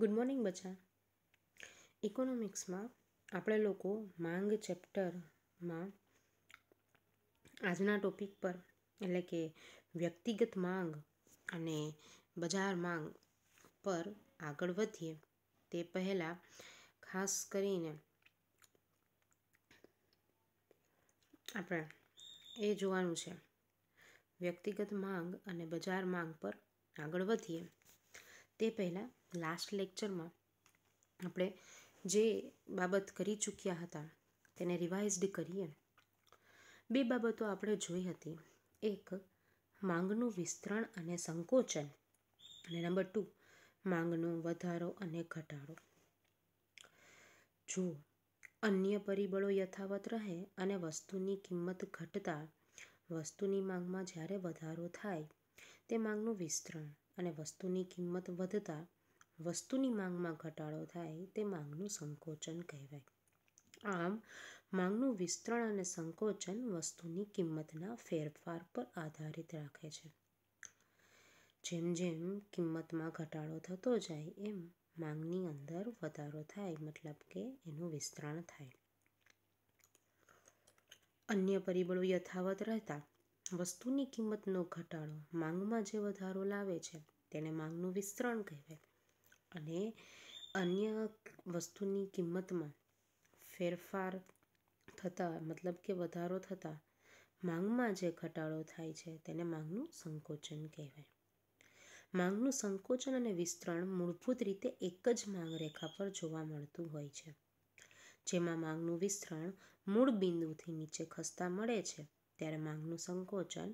good morning બચ્ચા ઇકોનોમિક્સમાં આપણે લોકો માંગ ચેપ્ટરમાં આજના ટોપિક પર એટલે કે વ્યક્તિગત માંગ અને બજાર માંગ પર આગળ વધીએ તે પહેલાં ખાસ કરીને આપણે એ જોવાનું છે વ્યક્તિગત માંગ અને બજાર માંગ પર આગળ વધીએ તે પહેલાં લાસ્ટ લેક્ચરમાં આપણે જે બાબત કરી ચૂક્યા હતા તેને રિવાઇઝડ કરીએ બે બાબતો આપણે જોઈ હતી એક માંગનું વિસ્તરણ અને સંકોચન અને નંબર ટુ માંગનો વધારો અને ઘટાડો જો અન્ય પરિબળો યથાવત રહે અને વસ્તુની કિંમત ઘટતા વસ્તુની માંગમાં જ્યારે વધારો થાય તે માંગનું વિસ્તરણ અને વસ્તુની કિંમત વધતા વસ્તુની માંગમાં ઘટાડો થાય તે માંગનું સંકોચન કહેવાય આમ માંગનું વિસ્તરણ અને સંકોચન વસ્તુની કિંમતના ફેરફાર પર આધારિત રાખે છે જેમ જેમ કિંમતમાં ઘટાડો થતો જાય એમ માંગની અંદર વધારો થાય મતલબ કે એનું વિસ્તરણ થાય અન્ય પરિબળો યથાવત રહેતા વસ્તુની કિંમતનો ઘટાડો માંગમાં જે વધારો લાવે છે તેને માંગનું વિસ્તરણ કહેવાય અને અન્ય વસ્તુની કિંમતમાં ફેરફાર થતાં મતલબ કે વધારો થતાં માંગમાં જે ઘટાડો થાય છે તેને માંગનું સંકોચન કહેવાય માંગનું સંકોચન અને વિસ્તરણ મૂળભૂત રીતે એક જ માંગ રેખા પર જોવા મળતું હોય છે જેમાં માંગનું વિસ્તરણ મૂળ બિંદુથી નીચે ખસતા મળે છે ત્યારે માંગનું સંકોચન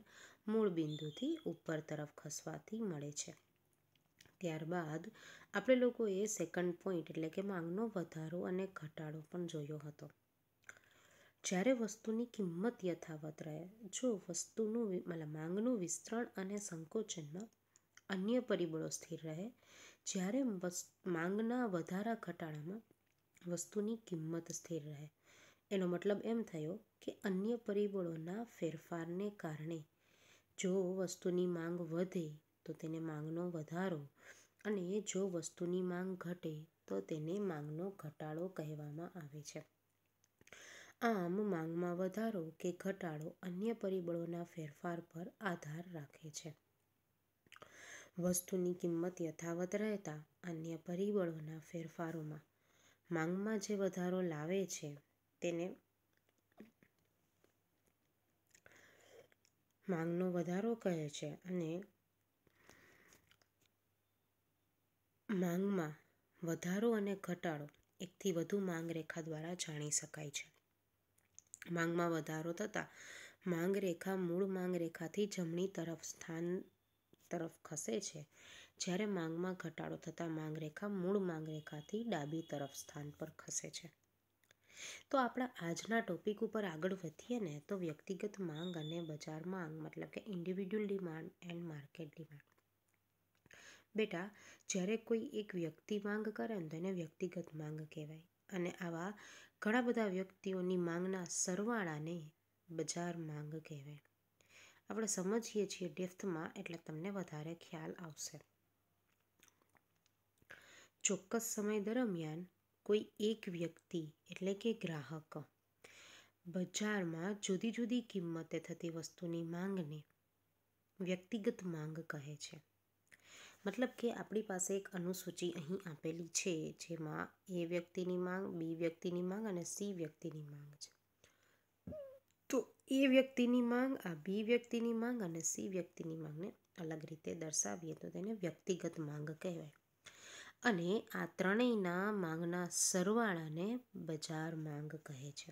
મૂળ બિંદુથી ઉપર તરફ ખસવાથી મળે છે ત્યારબાદ આપણે લોકોએ સેકન્ડ પોઈન્ટ એટલે કે માંગનો વધારો અને ઘટાડો પણ જોયો હતો જ્યારે વસ્તુની કિંમત યથાવત રહે જો વસ્તુનું મતલબ માંગનું વિસ્તરણ અને સંકોચનમાં અન્ય પરિબળો સ્થિર રહે જ્યારે માંગના વધારા ઘટાડામાં વસ્તુની કિંમત સ્થિર રહે એનો મતલબ એમ થયો કે અન્ય પરિબળોના ફેરફારને કારણે જો વસ્તુની માંગ વધે તો તેને માંગનો વધારો અને જો વસ્તુની માંગ ઘટે તો તેને માંગનો ઘટાડો કહેવામાં આવે છે આમ માંગમાં વધારો કે ઘટાડો અન્ય પરિબળોના ફેરફાર પર આધાર રાખે છે વસ્તુની કિંમત યથાવત રહેતા અન્ય પરિબળોના ફેરફારોમાં માંગમાં જે વધારો લાવે છે તેને માંગનો વધારો કહે છે અને માંગમાં વધારો અને ઘટાડો એકથી વધુ માંગ રેખા દ્વારા જાણી શકાય છે માંગમાં વધારો થતાં માંગ રેખા મૂળ માંગ રેખાથી જમણી તરફ સ્થાન તરફ ખસે છે જ્યારે માંગમાં ઘટાડો થતાં માંગ રેખા મૂળ માંગ રેખાથી ડાબી તરફ સ્થાન પર ખસે છે તો આપણા આજના ટોપિક ઉપર આગળ વધીએ ને તો વ્યક્તિગત માંગ અને બજાર માંગ મતલબ કે individual demand and market demand બેટા જ્યારે કોઈ એક વ્યક્તિ માંગ કરે ને તો એને વ્યક્તિગત માંગ કહેવાય અને આવા ઘણા બધા વ્યક્તિઓની માંગના સરવાળાને બજાર માંગ કહેવાય આપણે સમજીએ છીએ ડેપ્થમાં એટલે તમને વધારે ખ્યાલ આવશે ચોક્કસ સમય દરમિયાન કોઈ એક વ્યક્તિ એટલે કે ગ્રાહક બજારમાં જુદી જુદી કિંમતે થતી વસ્તુની માંગને વ્યક્તિગત માંગ કહે છે મતલબ કે આપણી પાસે એક અનુસૂચિ અહીં આપેલી છે જેમાં એ વ્યક્તિની માંગ બી વ્યક્તિની માંગ અને સી વ્યક્તિની માંગ છે તો એ વ્યક્તિની માંગ આ બી વ્યક્તિની માંગ અને સી વ્યક્તિની માંગને અલગ રીતે દર્શાવીએ તો તેને વ્યક્તિગત માંગ કહેવાય અને આ ત્રણેયના માંગના સરવાળાને બજાર માંગ કહે છે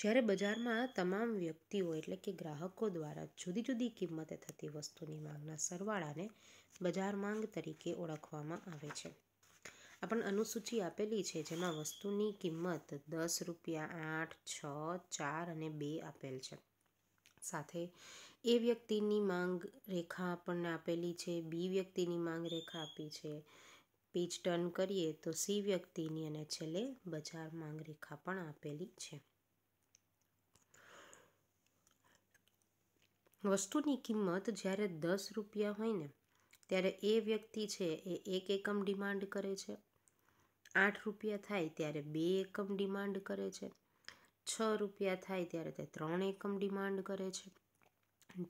જ્યારે બજારમાં તમામ વ્યક્તિઓ એટલે કે ગ્રાહકો દ્વારા જુદી જુદી કિંમતે થતી વસ્તુની માંગના સરવાળાને બજાર માંગ તરીકે ઓળખવામાં આવે છે આપણને અનુસૂચિ આપેલી છે જેમાં વસ્તુની કિંમત દસ રૂપિયા આઠ છ ચાર અને બે આપેલ છે સાથે એ વ્યક્તિની માંગ રેખા આપણને આપેલી છે બી વ્યક્તિની માંગ રેખા આપી છે પીચ ટર્ન કરીએ તો સી વ્યક્તિની અને છેલ્લે બજાર માંગ રેખા પણ આપેલી છે વસ્તુની કિંમત જ્યારે દસ રૂપિયા હોય ને ત્યારે એ વ્યક્તિ છે એ એક એકમ ડિમાન્ડ કરે છે આઠ રૂપિયા થાય ત્યારે બે એકમ ડિમાન્ડ કરે છે છ રૂપિયા થાય ત્યારે તે ત્રણ એકમ ડિમાન્ડ કરે છે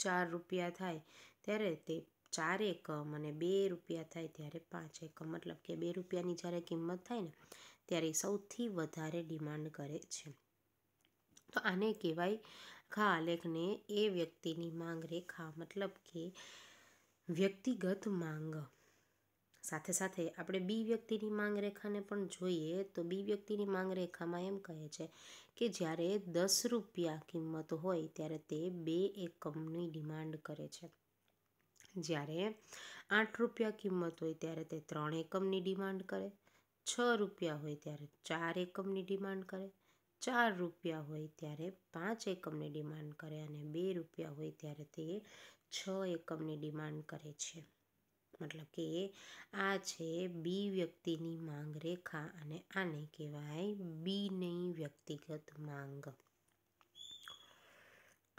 ચાર રૂપિયા થાય ત્યારે તે ચાર એકમ અને બે રૂપિયા થાય ત્યારે પાંચ એકમ મતલબ કે બે રૂપિયાની જ્યારે કિંમત થાય ને ત્યારે સૌથી વધારે ડિમાન્ડ કરે છે તો આને કહેવાય ખા આલેખને એ વ્યક્તિની માંગ રેખા મતલબ કે વ્યક્તિગત માંગ સાથે સાથે આપણે બી વ્યક્તિની માંગરેખાને પણ જોઈએ તો બી વ્યક્તિની માંગરેખામાં એમ કહે છે કે જ્યારે દસ રૂપિયા કિંમત હોય ત્યારે તે બે એકમની ડિમાન્ડ કરે છે જ્યારે આઠ રૂપિયા કિંમત હોય ત્યારે તે ત્રણ એકમની ડિમાન્ડ કરે છ રૂપિયા હોય ત્યારે ચાર એકમની ડિમાન્ડ કરે ચાર રૂપિયા હોય ત્યારે પાંચ એકમની ડિમાન્ડ કરે અને બે રૂપિયા હોય ત્યારે તે છ એકમની ડિમાન્ડ કરે છે મતલબ કે આ છે બી વ્યક્તિની માંગ રેખા અને આને કહેવાય બીની વ્યક્તિગત માંગ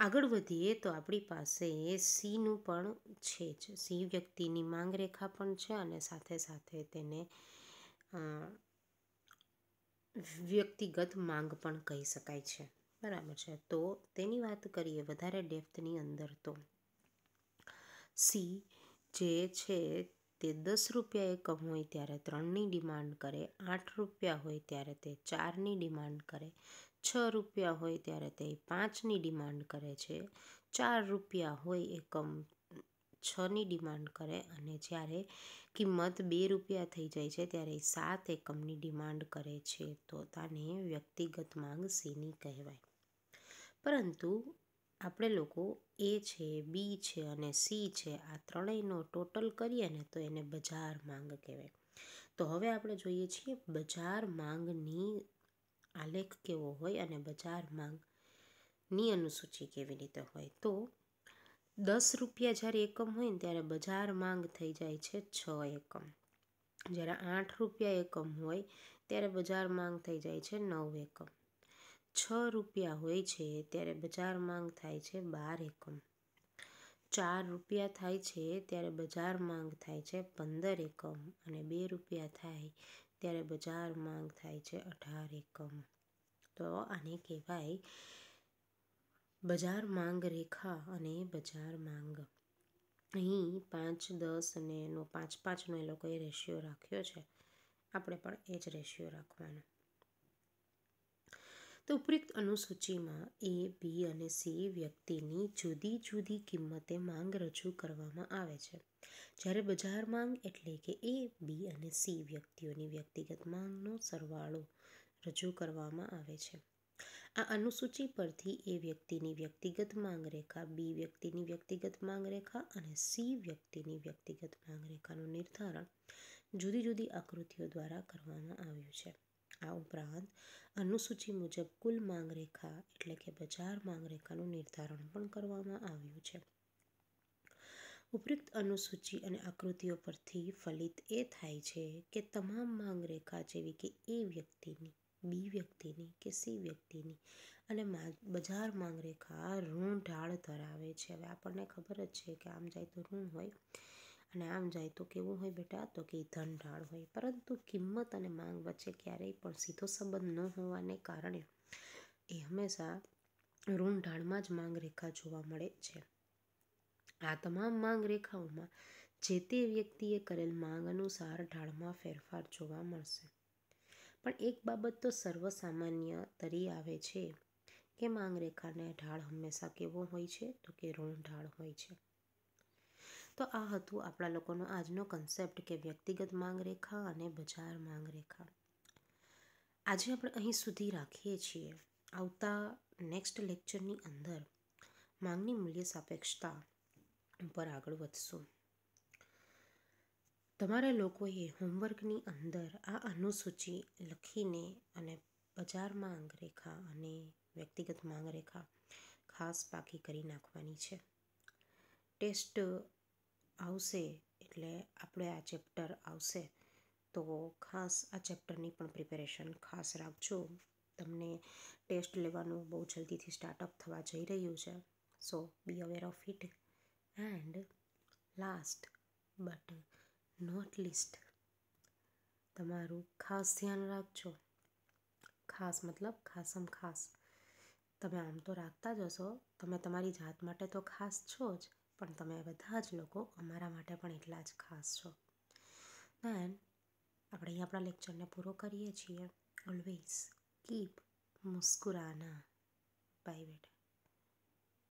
આગળ વધીએ તો આપણી પાસે સીનું પણ છે જ સી વ્યક્તિની માંગ રેખા પણ છે અને સાથે સાથે તેને વ્યક્તિગત માંગ પણ કહી શકાય છે બરાબર છે તો તેની વાત કરીએ વધારે ડેપ્થની અંદર તો સી જે છે તે દસ રૂપિયા એકમ હોય ત્યારે ત્રણની ડિમાન્ડ કરે આઠ રૂપિયા હોય ત્યારે તે ચારની ડિમાન્ડ કરે છ રૂપિયા હોય ત્યારે તે પાંચની ડિમાન્ડ કરે છે ચાર રૂપિયા હોય એકમ છની ડિમાન્ડ કરે અને જ્યારે કિંમત બે રૂપિયા થઈ જાય છે ત્યારે સાત એકમની ડિમાન્ડ કરે છે તો તાને વ્યક્તિગત માંગ સીની કહેવાય પરંતુ આપણે લોકો એ છે બી છે અને સી છે આ ત્રણેયનો ટોટલ કરીએ ને તો એને બજાર માંગ કહેવાય તો હવે આપણે જોઈએ છીએ બજાર માંગની આલેખ કેવો હોય અને બજાર માંગની અનુસૂચિ કેવી રીતે હોય તો દસ રૂપિયા જ્યારે એકમ હોય ને ત્યારે બજાર માંગ થઈ જાય છે છ એકમ જ્યારે આઠ રૂપિયા એકમ હોય ત્યારે બજાર માંગ થઈ જાય છે નવ એકમ છ રૂપિયા હોય છે ત્યારે બજાર માંગ થાય છે બાર એકમ ચાર રૂપિયા થાય છે ત્યારે બજાર માંગ થાય છે પંદર એકમ અને બે રૂપિયા થાય ત્યારે બજાર માંગ થાય છે અઢાર એકમ તો આને કહેવાય બજાર માંગ રેખા અને બજાર માંગ અહીં પાંચ દસ અને એનો પાંચ પાંચનો એ લોકોએ રેશિયો રાખ્યો છે આપણે પણ એ જ રેશિયો રાખવાનો તો ઉપરોક્ત અનુસૂચિમાં એ બી અને સી વ્યક્તિની જુદી જુદી કિંમતે માંગ રજૂ કરવામાં આવે છે જ્યારે બજાર માંગ એટલે કે એ બી અને સી વ્યક્તિઓની વ્યક્તિગત માંગનો સરવાળો રજૂ કરવામાં આવે છે આ અનુસૂચિ પરથી એ વ્યક્તિની વ્યક્તિગત માંગ રેખા બી વ્યક્તિની વ્યક્તિગત માંગ રેખા અને સી વ્યક્તિની વ્યક્તિગત માંગ રેખાનું નિર્ધારણ જુદી જુદી આકૃતિઓ દ્વારા કરવામાં આવ્યું છે આ ઉપરાંત અનુસૂચિ મુજબ કુલ માંગરેખા એટલે કે બજાર માંગરેખાનું નિર્ધારણ પણ કરવામાં આવ્યું છે ઉપરોક્ત અનુસૂચિ અને આકૃતિઓ પરથી ફલિત એ થાય છે કે તમામ માંગરેખા જેવી કે એ વ્યક્તિની બી વ્યક્તિની કે સી વ્યક્તિની અને બજાર માંગરેખા ઋણ ઢાળ ધરાવે છે હવે આપણને ખબર જ છે કે આમ જાય તો ઋણ હોય અને આમ જાય તો કેવું હોય બેટા તો કે ધન ઢાળ હોય પરંતુ કિંમત અને માંગ વચ્ચે ક્યારેય પણ સીધો સંબંધ ન હોવાને કારણે એ હંમેશા ઋણ ઢાળમાં જ માંગ રેખા જોવા મળે છે આ તમામ માંગ રેખાઓમાં જે તે વ્યક્તિએ કરેલ માંગ અનુસાર ઢાળમાં ફેરફાર જોવા મળશે પણ એક બાબત તો સર્વસામાન્ય તરી આવે છે કે માંગ રેખાને ઢાળ હંમેશા કેવો હોય છે તો કે ઋણ ઢાળ હોય છે તો આ હતું આપણા લોકોનો આજનો કન્સેપ્ટ કે વ્યક્તિગત માંગ રેખા અને બજાર માંગ રેખા આજે આપણે અહીં સુધી રાખીએ છીએ આવતા નેક્સ્ટ લેક્ચરની અંદર માંગની મૂલ્ય સાપેક્ષતા ઉપર આગળ વધશું તમારા લોકોએ હોમવર્કની અંદર આ અનુસૂચિ લખીને અને બજાર માંગ રેખા અને વ્યક્તિગત માંગ રેખા ખાસ પાકી કરી નાખવાની છે ટેસ્ટ આવશે એટલે આપણે આ ચેપ્ટર આવશે તો ખાસ આ ચેપ્ટરની પણ પ્રિપેરેશન ખાસ રાખજો તમને ટેસ્ટ લેવાનું બહુ જલ્દીથી સ્ટાર્ટઅપ થવા જઈ રહ્યું છે so be aware of it and last but not least તમારું ખાસ ધ્યાન રાખજો ખાસ મતલબ ખાસમ ખાસ તમે આમ તો રાખતા જ હશો તમે તમારી જાત માટે તો ખાસ છો જ પણ તમે બધા જ લોકો અમારા માટે પણ એટલા જ ખાસ છો ધેન આપણે અહીં આપણા લેક્ચરને પૂરો કરીએ છીએ ઓલવેઝ કીપ મુસ્કુરાના બાય બેટા